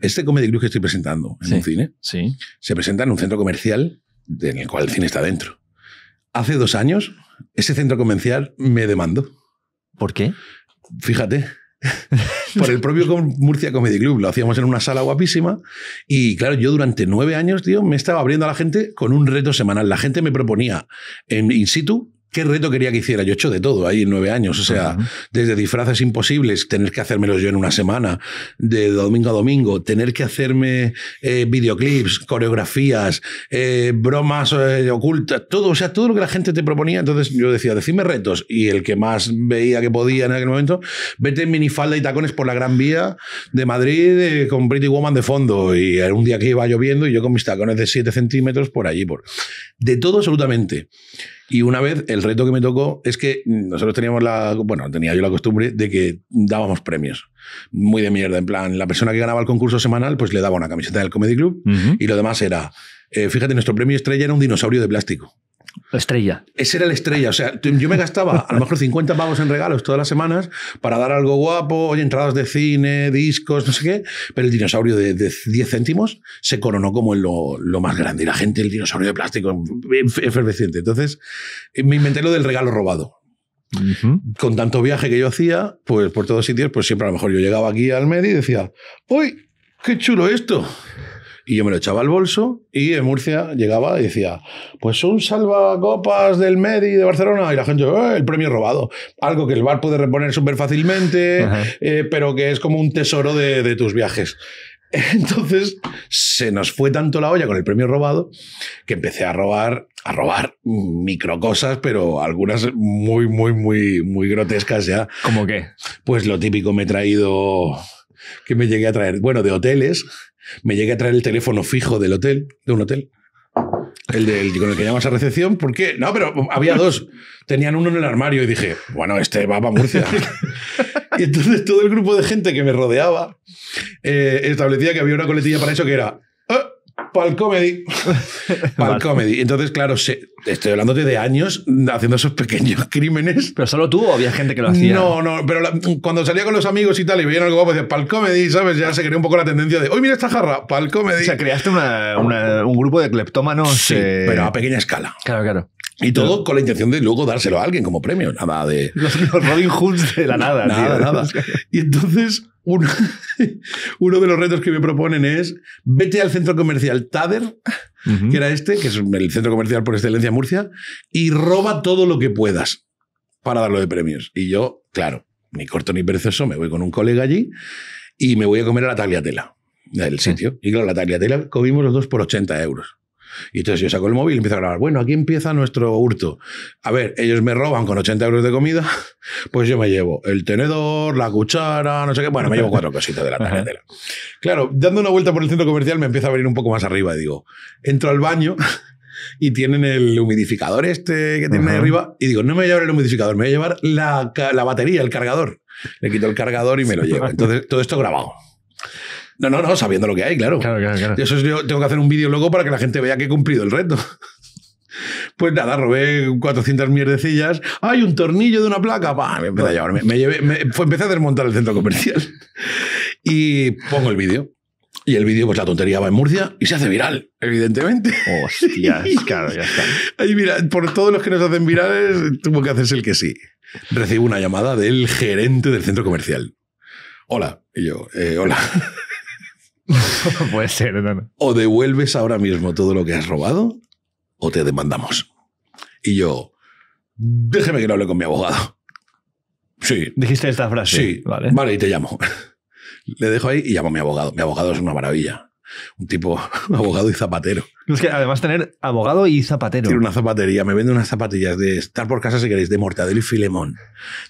Este comedy club que estoy presentando en un cine sí. se presenta en un centro comercial en el cual el cine está dentro. Hace dos años, ese centro comercial me demandó. ¿Por qué? Fíjate. por el propio Murcia Comedy Club. Lo hacíamos en una sala guapísima. Y claro, yo durante nueve años, tío, me estaba abriendo a la gente con un reto semanal. La gente me proponía en in situ ¿Qué reto quería que hiciera? Yo he hecho de todo ahí en nueve años. O sea, desde disfraces imposibles, tener que hacérmelos yo en una semana, de domingo a domingo, tener que hacerme eh, videoclips, coreografías, eh, bromas eh, ocultas, todo, o sea, todo lo que la gente te proponía. Entonces yo decía, decime retos. Y el que más veía que podía en aquel momento, vete en minifalda y tacones por la Gran Vía de Madrid con Pretty Woman de fondo. Y un día que iba lloviendo y yo con mis tacones de 7 centímetros por allí. Por... De todo absolutamente. Y una vez el reto que me tocó es que nosotros teníamos la, bueno, tenía yo la costumbre de que dábamos premios. Muy de mierda, en plan, la persona que ganaba el concurso semanal pues le daba una camiseta del Comedy Club y lo demás era, eh, fíjate, nuestro premio estrella era un dinosaurio de plástico estrella. Ese era la estrella. O sea, yo me gastaba a lo mejor 50 pavos en regalos todas las semanas para dar algo guapo, entradas de cine, discos, no sé qué. Pero el dinosaurio de, 10 céntimos se coronó como lo, lo, más grande. Y la gente, el dinosaurio de plástico, efervescente. Entonces, eh, me inventé lo del regalo robado. Con tanto viaje que yo hacía, pues por todos sitios, pues siempre a lo mejor yo llegaba aquí al medio y decía, ¡Uy! ¡Qué chulo esto! Y yo me lo echaba al bolso y en Murcia llegaba y decía, pues un salvacopas del Medi de Barcelona. Y la gente, eh, el premio robado. Algo que el bar puede reponer súper fácilmente, eh, pero que es como un tesoro de, tus viajes. Entonces se nos fue tanto la olla con el premio robado que empecé a robar, a robar micro pero algunas muy, muy, muy, muy grotescas ya. ¿Cómo qué? Pues lo típico me he traído, que me llegué a traer, bueno, de hoteles me llegué a traer el teléfono fijo del hotel, de un hotel. El, del con el que llamas a recepción, porque no, pero había dos. Tenían uno en el armario y dije, bueno, este va para Murcia. y entonces todo el grupo de gente que me rodeaba eh, establecía que había una coletilla para eso que era ¡Pal comedy. ¡Pal comedy. Entonces, claro, estoy hablando de años haciendo esos pequeños crímenes. ¿Pero solo tú o había gente que lo hacía? No, no, pero cuando salía con los amigos y tal y veían algo pues decía, pal comedy, ¿sabes? Ya se creó un poco la tendencia de, hoy mira esta jarra, ¡Pal comedy. O sea, creaste un grupo de cleptómanos. Eh, pero a pequeña escala. Claro, claro. Y todo con la intención de luego dárselo a alguien como premio, nada de... Los, Robin Hoods de la nada. nada, nada. Y entonces uno, de los retos que me proponen es vete al centro comercial Tader, que era este, que es el centro comercial por excelencia Murcia, y roba todo lo que puedas para darlo de premios. Y yo, claro, ni corto ni perezoso, me voy con un colega allí y me voy a comer a la tagliatela del sitio. Y claro, la tagliatela comimos los dos por 80 euros. Y entonces yo saco el móvil y empiezo a grabar. Bueno, aquí empieza nuestro hurto. A ver, ellos me roban con 80 euros de comida, pues yo me llevo el tenedor, la cuchara, no sé qué. Bueno, me llevo cuatro cositas de la tarjetera. Claro, dando una vuelta por el centro comercial me empieza a abrir un poco más arriba. Y digo, entro al baño y tienen el humidificador este que tiene arriba. Y digo, no me voy a llevar el humidificador, me voy a llevar la, la batería, el cargador. Le quito el cargador y me lo llevo. Entonces, todo esto grabado. No, no, no, sabiendo lo que hay, claro. Claro, claro, Eso yo tengo que hacer un vídeo luego para que la gente vea que he cumplido el reto. Pues nada, robé 400 mierdecillas. ¡Hay un tornillo de una placa! va me empecé a a desmontar el centro comercial. Y pongo el vídeo. Y el vídeo, pues la tontería va en Murcia y se hace viral, evidentemente. Hostias, claro, ya está. por todos los que nos hacen virales, tuvo que hacerse el que sí. Recibo una llamada del gerente del centro comercial. Hola. Y yo, eh, hola. Puede ser, O devuelves ahora mismo todo lo que has robado o te demandamos. Y yo, déjeme que lo hable con mi abogado. Sí. Dijiste esta frase. Sí, vale. Vale, y te llamo. Le dejo ahí y llamo a mi abogado. Mi abogado es una maravilla. Un tipo, abogado y zapatero. Es que además tener abogado y zapatero. Tiene una zapatería, me vende unas zapatillas de estar por casa si queréis, de Mortadelo y Filemón,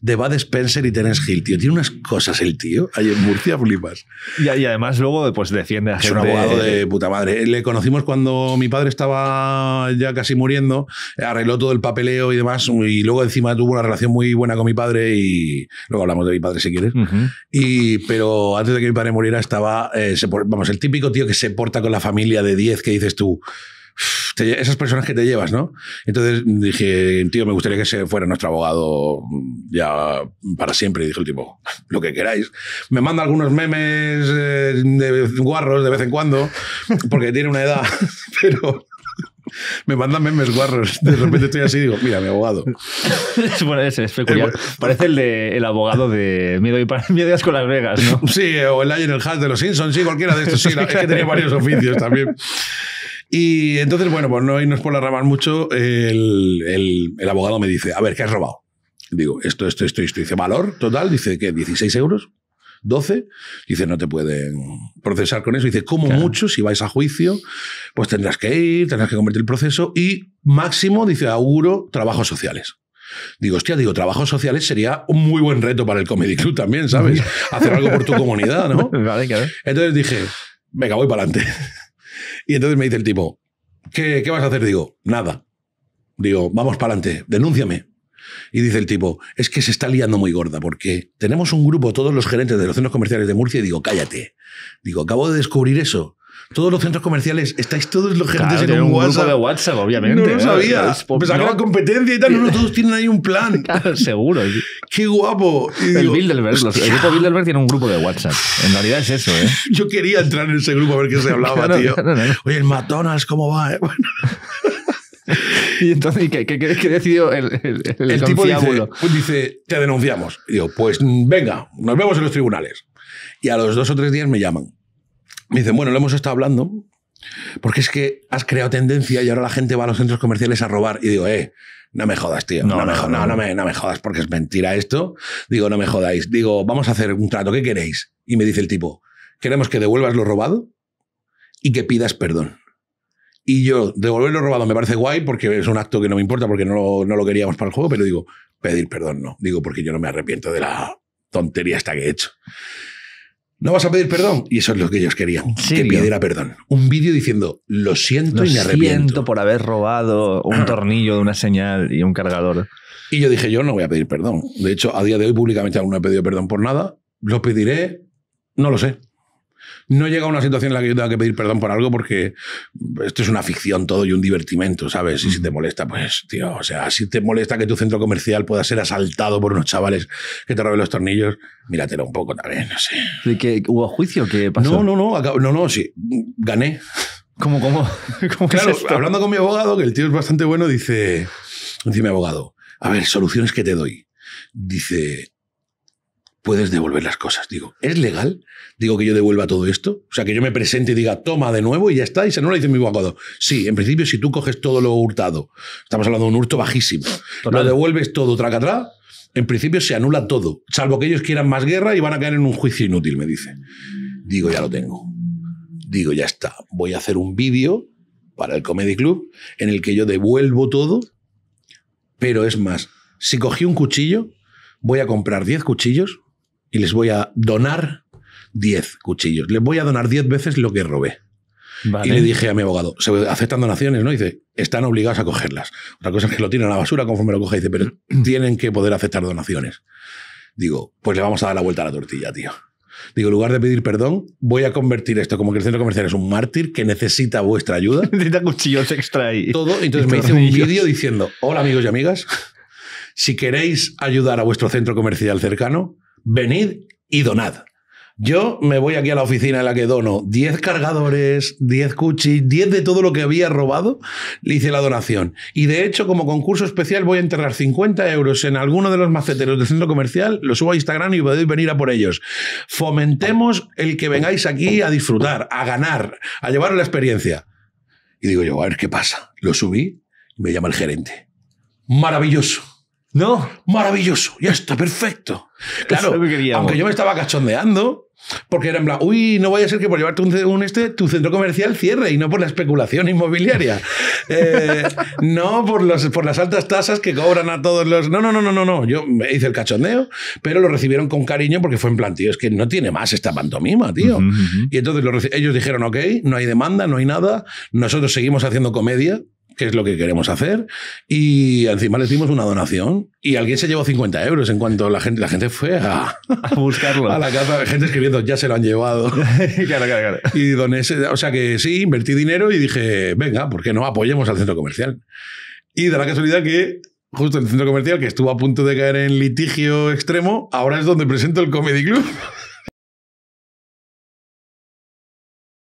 de Bad Spencer y Terence Hill, tío. Tiene unas cosas el tío. Ahí en Murcia flipas. Y, además luego pues defiende a gente. Es un abogado de puta madre. Le conocimos cuando mi padre estaba ya casi muriendo, arregló todo el papeleo y demás, y luego encima tuvo una relación muy buena con mi padre y luego hablamos de mi padre si quieres. y, pero antes de que mi padre muriera estaba, eh, vamos, el típico tío que se porta con la familia de 10 que dices tú, esas personas que te llevas, ¿no? Entonces dije, tío, me gustaría que se fuera nuestro abogado ya para siempre. Y dijo el tipo, lo que queráis. Me manda algunos memes eh, de guarros de vez en cuando, porque tiene una edad, pero me mandan memes guarros. De repente estoy así y digo, mira, mi abogado. bueno, ese es peculiar. Eh, Parece el, de, el abogado de Miedo y, Miedo con Las Vegas, ¿no? Sí, o el el de los Simpsons, sí, cualquiera de estos. Sí, es que tenía varios oficios también. Y entonces, bueno, pues no irnos por la rama mucho, el, abogado me dice, a ver, ¿qué has robado? Digo, esto, esto, esto, esto. Dice, valor total, dice que 16 euros, 12. Dice, no te pueden procesar con eso. Dice, como mucho, si vais a juicio, pues tendrás que ir, tendrás que convertir el proceso y máximo, dice, auguro trabajos sociales. Digo, hostia, digo, trabajos sociales sería un muy buen reto para el Comedy Club también, ¿sabes? Hacer algo por tu comunidad, ¿no? Vale, Entonces dije, venga, voy para adelante. Y entonces me dice el tipo, ¿qué, vas a hacer? Digo, nada. Digo, vamos para adelante, denúnciame. Y dice el tipo, es que se está liando muy gorda, porque tenemos un grupo, todos los gerentes de los centros comerciales de Murcia, y digo, cállate. Digo, acabo de descubrir eso. Todos los centros comerciales, estáis todos los gerentes en un, un Grupo de WhatsApp, obviamente. No lo sabía. pues, no. competencia y tal. No, no, todos tienen ahí un plan. Claro, seguro. Qué guapo. el Bilderberg, el grupo Bilderberg tiene un grupo de WhatsApp. En realidad es eso, ¿eh? Yo quería entrar en ese grupo a ver qué se hablaba, tío. Oye, el McDonald's, ¿cómo va? Bueno. y entonces, ¿qué, qué, decidió el, el, el, tipo dice, pues dice, te denunciamos. Y digo, pues venga, nos vemos en los tribunales. Y a los dos o tres días me llaman me dicen, bueno, lo hemos estado hablando, porque es que has creado tendencia y ahora la gente va a los centros comerciales a robar. Y digo, eh, no me jodas, tío. No, me, jodas, porque es mentira esto. Digo, no me jodáis. Digo, vamos a hacer un trato, ¿qué queréis? Y me dice el tipo, queremos que devuelvas lo robado y que pidas perdón. Y yo, devolver lo robado me parece guay porque es un acto que no me importa porque no, no lo queríamos para el juego, pero digo, pedir perdón no. Digo, porque yo no me arrepiento de la tontería esta que he hecho. No vas a pedir perdón. Y eso es lo que ellos querían. Que pidiera perdón. Un vídeo diciendo, lo siento y me arrepiento. siento por haber robado un tornillo de una señal y un cargador. Y yo dije, yo no voy a pedir perdón. De hecho, a día de hoy públicamente aún no he pedido perdón por nada. Lo pediré, no lo sé no llega a una situación en la que yo tenga que pedir perdón por algo porque esto es una ficción todo y un divertimento, ¿sabes? Y si te molesta, pues, tío, o sea, si te molesta que tu centro comercial pueda ser asaltado por unos chavales que te roben los tornillos, míratelo un poco también, no sé. que hubo juicio? ¿Qué pasó? No, no, no, no, sí, gané. ¿Cómo, cómo? claro, hablando con mi abogado, que el tío es bastante bueno, dice, dice mi abogado, a ver, soluciones que te doy. Dice, puedes devolver las cosas. Digo, ¿es legal? Digo que yo devuelva todo esto. O sea, que yo me presente y diga, toma de nuevo y ya está, y se anula y dice mi abogado. Sí, en principio, si tú coges todo lo hurtado, estamos hablando de un hurto bajísimo, lo devuelves todo atrás en principio se anula todo, salvo que ellos quieran más guerra y van a caer en un juicio inútil, me dice. Digo, ya lo tengo. Digo, ya está. Voy a hacer un vídeo para el Comedy Club en el que yo devuelvo todo, pero es más, si cogí un cuchillo, voy a comprar 10 cuchillos, y les voy a donar 10 cuchillos. Les voy a donar 10 veces lo que robé. Vale. Y le dije a mi abogado, se aceptan donaciones, ¿no? Y dice, están obligados a cogerlas. Otra cosa es que lo tiran a la basura conforme lo coge. Y dice, pero tienen que poder aceptar donaciones. Digo, pues le vamos a dar la vuelta a la tortilla, tío. Digo, en lugar de pedir perdón, voy a convertir esto como que el centro comercial es un mártir que necesita vuestra ayuda. necesita cuchillos extra y todo. Entonces me hice un vídeo diciendo, hola amigos y amigas, si queréis ayudar a vuestro centro comercial cercano, venid y donad. Yo me voy aquí a la oficina en la que dono 10 cargadores, 10 cuchis, 10 de todo lo que había robado, le hice la donación. Y de hecho, como concurso especial, voy a enterrar 50 euros en alguno de los maceteros del centro comercial, lo subo a Instagram y podéis venir a por ellos. Fomentemos el que vengáis aquí a disfrutar, a ganar, a llevar la experiencia. Y digo yo, a ver qué pasa. Lo subí y me llama el gerente. Maravilloso no. Maravilloso, ya está, perfecto. Claro, aunque yo me estaba cachondeando, porque era en plan, uy, no vaya a ser que por llevarte un, este, tu centro comercial cierre y no por la especulación inmobiliaria. Eh, no por, los, por las altas tasas que cobran a todos los. No, no, no, no, no, no. Yo hice el cachondeo, pero lo recibieron con cariño porque fue en plan, tío, es que no tiene más esta pantomima, tío. Y entonces ellos dijeron, ok, no hay demanda, no hay nada, nosotros seguimos haciendo comedia que es lo que queremos hacer. Y encima les dimos una donación y alguien se llevó 50 euros en cuanto la gente, la gente fue a, a buscarlo. A la casa, de gente escribiendo, ya se lo han llevado. claro, claro, claro. Y doné, o sea que sí, invertí dinero y dije, venga, ¿por qué no apoyemos al centro comercial? Y de la casualidad que justo el centro comercial que estuvo a punto de caer en litigio extremo, ahora es donde presento el Comedy Club.